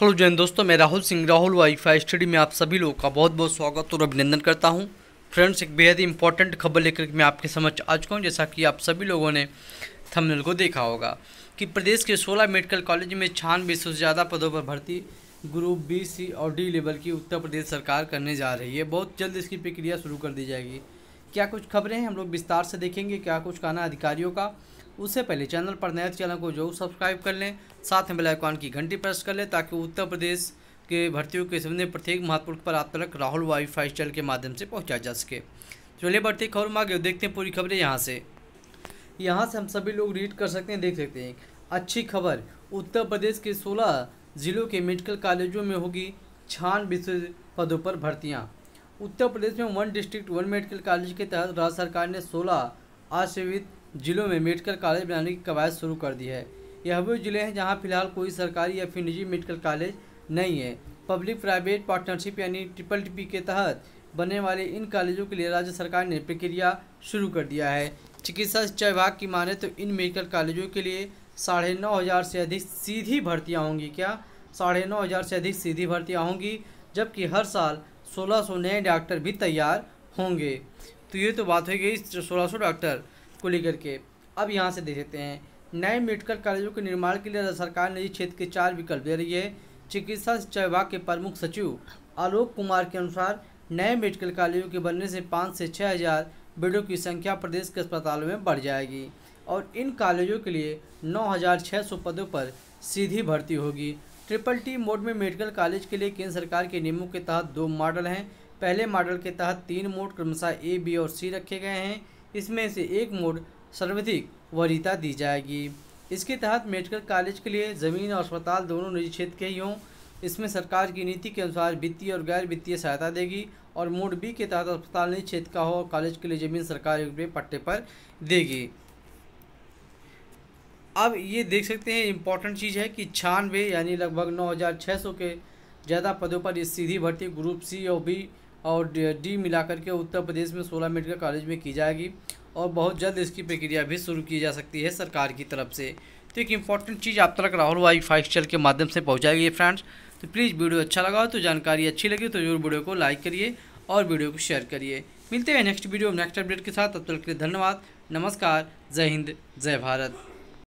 hello जैन दोस्तों मैं राहुल सिंह राहुल वाईफाई स्टडी में आप सभी लोगों का बहुत बहुत स्वागत और अभिनंदन करता हूं फ्रेंड्स एक बेहद ही इंपॉर्टेंट खबर लेकर मैं आपके समझ आ चुका हूं जैसा कि आप सभी लोगों ने थंबनेल को देखा होगा कि प्रदेश के 16 मेडिकल कॉलेज में छानबे से ज़्यादा पदों पर भर्ती ग्रुप बी सी और डी लेवल की उत्तर प्रदेश सरकार करने जा रही है बहुत जल्द इसकी प्रक्रिया शुरू कर दी जाएगी क्या कुछ खबरें हैं हम लोग विस्तार से देखेंगे क्या कुछ कहना अधिकारियों का उससे पहले चैनल पर नए चैनल को जरूर सब्सक्राइब कर लें साथ में बेलाइकॉन की घंटी प्रेस कर लें ताकि उत्तर प्रदेश के भर्तियों के संबंध प्रत्येक महत्वपूर्ण पर आप तक राहुल वाई फाइव चैनल के माध्यम से पहुँचा जा सके चलिए बढ़ती खबर में आगे देखते हैं पूरी खबरें यहाँ से यहाँ से हम सभी लोग रीड कर सकते हैं देख सकते हैं अच्छी खबर उत्तर प्रदेश के सोलह जिलों के मेडिकल कॉलेजों में होगी छान विश्व पदों पर भर्तियां उत्तर प्रदेश में one district one medical college के तहत राज्य सरकार ने 16 आश्रवित जिलों में मेडिकल कॉलेज बनाने की कवायद शुरू कर दी है यह वो जिले हैं जहाँ फिलहाल कोई सरकारी या फिर निजी मेडिकल कॉलेज नहीं है पब्लिक प्राइवेट पार्टनरशिप यानी ट्रिपल टी के तहत बनने वाले इन कॉलेजों के लिए राज्य सरकार ने प्रक्रिया शुरू कर दिया है चिकित्सा शिक्षा विभाग की माने तो इन मेडिकल कॉलेजों के लिए साढ़े नौ हज़ार से अधिक सीधी भर्तियाँ होंगी क्या साढ़े नौ हज़ार से अधिक सीधी भर्तियाँ होंगी जबकि हर साल सोलह सौ नए डॉक्टर भी तैयार होंगे तो ये तो बात हो गई सोलह सौ डॉक्टर को लेकर के अब यहाँ से देख सकते हैं नए मेडिकल कॉलेजों के निर्माण के लिए सरकार निजी क्षेत्र के चार विकल्प दे रही है चिकित्सा शिक्षा विभाग के प्रमुख सचिव आलोक कुमार के अनुसार नए मेडिकल कॉलेजों के बनने से पाँच से छः हज़ार बेडों की संख्या प्रदेश के अस्पतालों में बढ़ जाएगी और इन कॉलेजों के लिए नौ हज़ार छः सौ पदों पर सीधी भर्ती होगी ट्रिपल टी मोड में मेडिकल कॉलेज के लिए केंद्र सरकार के नियमों के तहत दो मॉडल हैं पहले मॉडल के तहत तीन मोड क्रमशः ए बी और सी रखे गए हैं इसमें से एक मोड सर्वाधिक वरीयता दी जाएगी इसके तहत मेडिकल कॉलेज के लिए ज़मीन और अस्पताल दोनों निजी क्षेत्र के ही हों इसमें सरकार की नीति के अनुसार वित्तीय और गैर वित्तीय सहायता देगी और मोड बी के तहत अस्पताल निजी क्षेत्र का हो और कॉलेज के लिए ज़मीन सरकार पट्टे पर देगी अब ये देख सकते हैं इम्पॉर्टेंट चीज़ है कि छानवे यानी लगभग नौ के ज़्यादा पदों पर इस सीधी भर्ती ग्रुप सी और बी और डी मिलाकर के उत्तर प्रदेश में सोलह मेडिकल कॉलेज में की जाएगी और बहुत जल्द इसकी प्रक्रिया भी शुरू की जा सकती है सरकार की तरफ से तो एक इम्पॉर्टेंट चीज़ आप तक राहुल वाई फाइव चल के माध्यम से पहुँचाएगी फ्रेंड्स तो प्लीज़ वीडियो अच्छा लगा तो जानकारी अच्छी लगी तो जरूर वीडियो को लाइक करिए और वीडियो को शेयर करिए मिलते हैं नेक्स्ट वीडियो नेक्स्ट अपडेट के साथ तब तक के लिए धन्यवाद नमस्कार जय हिंद जय भारत